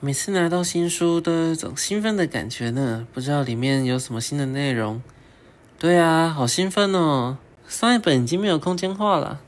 每次拿到新书都有一种兴奋的感觉呢，不知道里面有什么新的内容。对啊，好兴奋哦！上一本已经没有空间画了。